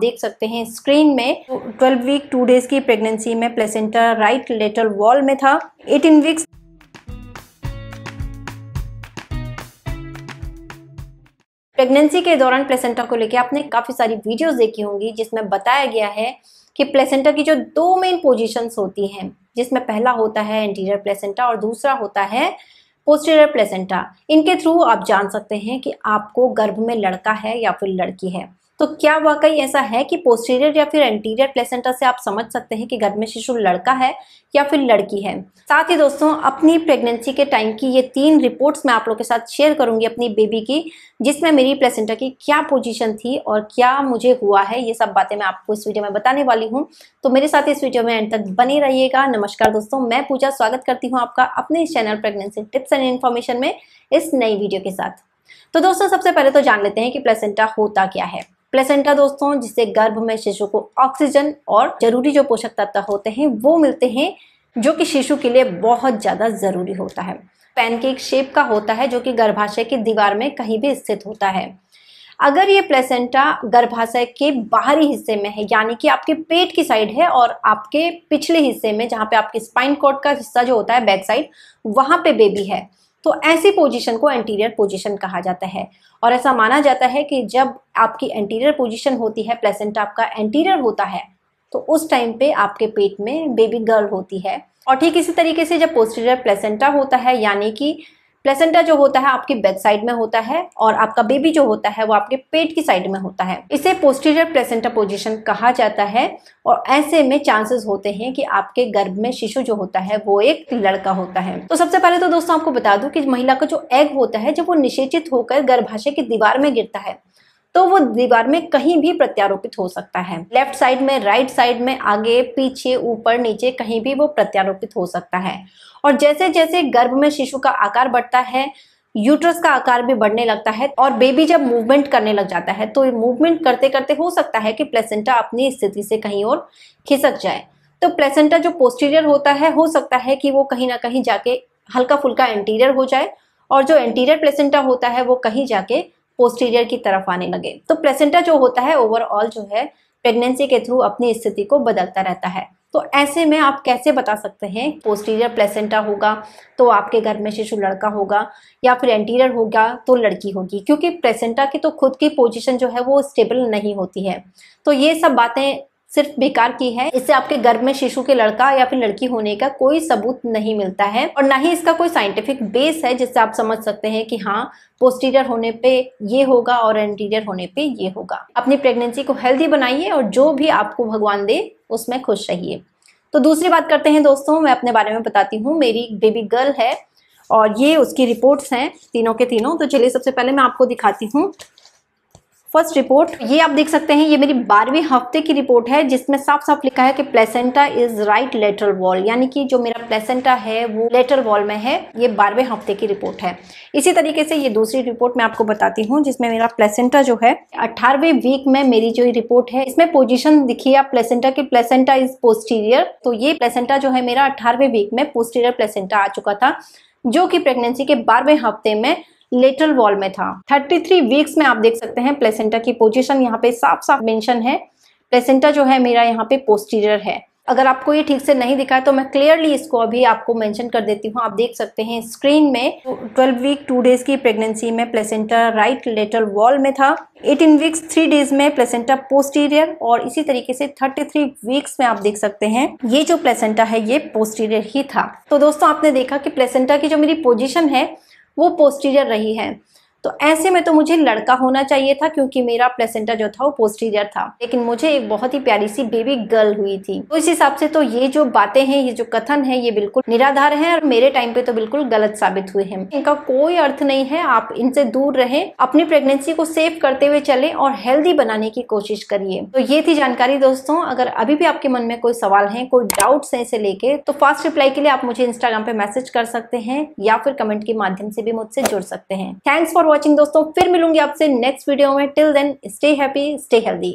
देख सकते हैं स्क्रीन में 12 वीक टू डेज की प्रेगनेंसी में प्लेसेंटा राइट लेटल वॉल में था 18 वीक्स प्रेगनेंसी के दौरान प्लेसेंटा को लेकर आपने काफ़ी सारी वीडियोस देखी होंगी जिसमें बताया गया है कि प्लेसेंटा की जो दो मेन पोजीशंस होती हैं जिसमें पहला होता है एंटीरियर प्लेसेंटा और दूसरा होता है पोस्टीरियर प्लेसेंटा इनके थ्रू आप जान सकते हैं कि आपको गर्भ में लड़का है या फिर लड़की है तो क्या वाकई ऐसा है कि पोस्टीरियर या फिर एंटीरियर प्लेसेंटा से आप समझ सकते हैं कि घर में शिशु लड़का है या फिर लड़की है साथ ही दोस्तों अपनी प्रेगनेंसी के टाइम की ये तीन रिपोर्ट्स मैं आप लोगों के साथ शेयर करूंगी अपनी बेबी की जिसमें मेरी प्लेसेंटा की क्या पोजीशन थी और क्या मुझे हुआ है ये सब बातें मैं आपको इस वीडियो में बताने वाली हूँ तो मेरे साथ इस वीडियो में एंड तक बने रहिएगा नमस्कार दोस्तों मैं पूजा स्वागत करती हूँ आपका अपने इस channel pregnancy tips and information में इस नई वीडियो के साथ तो दोस्तों सबसे पहले तो जान लेते हैं कि प्लेसेंटा होता क्या है प्लेसेंटा दोस्तों जिससे गर्भ में शिशु को ऑक्सीजन और जरूरी जो पोषक तत्व होते हैं वो मिलते हैं जो कि शिशु के लिए बहुत ज़्यादा ज़रूरी होता है पैनकेक शेप का होता है जो कि गर्भाशय की दीवार में कहीं भी स्थित होता है अगर ये प्लेसेंटा गर्भाशय के बाहरी हिस्से में है यानी कि आपके पेट की साइड है और आपके पिछले हिस्से में जहाँ पे आपके स्पाइन कोड का हिस्सा जो होता है बैक साइड वहाँ पे बेबी है तो ऐसी पोजीशन को एंटीरियर पोजीशन कहा जाता है और ऐसा माना जाता है कि जब आपकी एंटीरियर पोजीशन होती है प्लेसेंट आपका एंटीरियर होता है तो उस टाइम पे आपके पेट में बेबी गर्ल होती है और ठीक इसी तरीके से जब पोस्टीरियर प्लेसेंटा होता है यानी कि प्लेसेंटा जो होता है आपकी बैक साइड में होता है और आपका बेबी जो होता है वो आपके पेट की साइड में होता है इसे पोस्टीरियर प्लेसेंटा पोजिशन कहा जाता है और ऐसे में चांसेस होते हैं कि आपके गर्भ में शिशु जो होता है वो एक लड़का होता है तो सबसे पहले तो दोस्तों आपको बता दूं कि महिला का जो एग होता है जब वो निषेचित होकर गर्भाशय की दीवार में गिरता है तो वो दीवार में कहीं भी प्रत्यारोपित हो सकता है लेफ्ट साइड में राइट साइड में आगे पीछे ऊपर नीचे कहीं भी वो प्रत्यारोपित हो सकता है और जैसे जैसे गर्भ में शिशु का आकार बढ़ता है यूट्रस का आकार भी बढ़ने लगता है और बेबी जब मूवमेंट करने लग जाता है तो मूवमेंट करते करते हो सकता है कि प्लेसेंटा अपनी स्थिति से कहीं और खिसक जाए तो प्लेसेंटा जो पोस्टीरियर होता है हो सकता है कि वो कहीं ना कहीं जाके हल्का फुल्का एंटीरियर हो जाए और जो एंटीरियर प्लेसेंटा होता है वो कहीं जाके पोस्टीरियर की तरफ आने लगे तो प्लेसेंटा जो होता है ओवरऑल जो है प्रेगनेंसी के थ्रू अपनी स्थिति को बदलता रहता है तो ऐसे में आप कैसे बता सकते हैं पोस्टीरियर प्लेसेंटा होगा तो आपके घर में शिशु लड़का होगा या फिर एंटीरियर होगा तो लड़की होगी क्योंकि प्लेसेंटा की तो खुद की पोजीशन जो है वो स्टेबल नहीं होती है तो ये सब बातें सिर्फ बेकार की है इससे आपके गर्भ में शिशु के लड़का या फिर लड़की होने का कोई सबूत नहीं मिलता है और ना ही इसका कोई साइंटिफिक बेस है जिससे आप समझ सकते हैं कि हाँ पोस्टीरियर होने पे ये होगा और एंटीरियर होने पे ये होगा अपनी प्रेगनेंसी को हेल्दी बनाइए और जो भी आपको भगवान दे उसमें खुश रहिए तो दूसरी बात करते हैं दोस्तों मैं अपने बारे में बताती हूँ मेरी बेबी गर्ल है और ये उसकी रिपोर्ट्स हैं तीनों के तीनों तो चलिए सबसे पहले मैं आपको दिखाती हूँ फर्स्ट रिपोर्ट ये आप देख सकते हैं ये मेरी बारहवें हफ्ते की रिपोर्ट है जिसमें साफ साफ लिखा है कि placenta is right lateral wall यानी कि जो मेरा प्लेसेंटा है वो लेटरल वॉल में है ये बारहवें हफ्ते की रिपोर्ट है इसी तरीके से ये दूसरी रिपोर्ट मैं आपको बताती हूँ जिसमें मेरा प्लेसेंटा जो है अट्ठारहवें वीक में मेरी जो रिपोर्ट है इसमें पोजिशन दिखी आप प्लेसेंटा की प्लेसेंटा इज पोस्टीरियर तो ये प्लेसेंटा जो है मेरा अट्ठारहवें वीक में पोस्टीरियर प्लेसेंटा आ चुका था जो कि प्रेगनेंसी के बारहवें हफ्ते में लेटरल वॉल में था 33 वीक्स में आप देख सकते हैं प्लेसेंटा की पोजीशन यहाँ पे साफ साफ मेंशन है प्लेसेंटा जो है मेरा यहाँ पे पोस्टीरियर है अगर आपको ये ठीक से नहीं दिखा है तो मैं क्लियरली इसको अभी आपको मेंशन कर देती हूँ आप देख सकते हैं स्क्रीन में 12 वीक टू डेज की प्रेगनेंसी में प्लेसेंटा राइट लेटल वॉल में था 18 वीक्स थ्री डेज में प्लेसेंटा पोस्टीरियर और इसी तरीके से 33 वीक्स में आप देख सकते हैं ये जो प्लेसेंटा है ये पोस्टीरियर ही था तो दोस्तों आपने देखा कि प्लेसेंटा की जो मेरी पोजिशन है वो पोस्टीरियर रही है तो ऐसे में तो मुझे लड़का होना चाहिए था क्योंकि मेरा प्लेसेंटा जो था वो पोस्टीरियर था लेकिन मुझे एक बहुत ही प्यारी सी बेबी गर्ल हुई थी तो इस हिसाब से तो ये जो बातें हैं ये जो कथन है ये बिल्कुल निराधार है और मेरे टाइम पे तो बिल्कुल गलत साबित हुए हैं इनका कोई अर्थ नहीं है आप इनसे दूर रहे अपनी प्रेगनेंसी को सेव करते हुए चले और हेल्दी बनाने की कोशिश करिए तो ये थी जानकारी दोस्तों अगर अभी भी आपके मन में कोई सवाल है कोई डाउट है इसे लेके तो फास्ट रिप्लाई के लिए आप मुझे इंस्टाग्राम पे मैसेज कर सकते हैं या फिर कमेंट के माध्यम से भी मुझसे जुड़ सकते हैं थैंक्स फॉर वॉचिंग दोस्तों फिर मिलूंगी आपसे नेक्स्ट वीडियो में till then stay happy stay healthy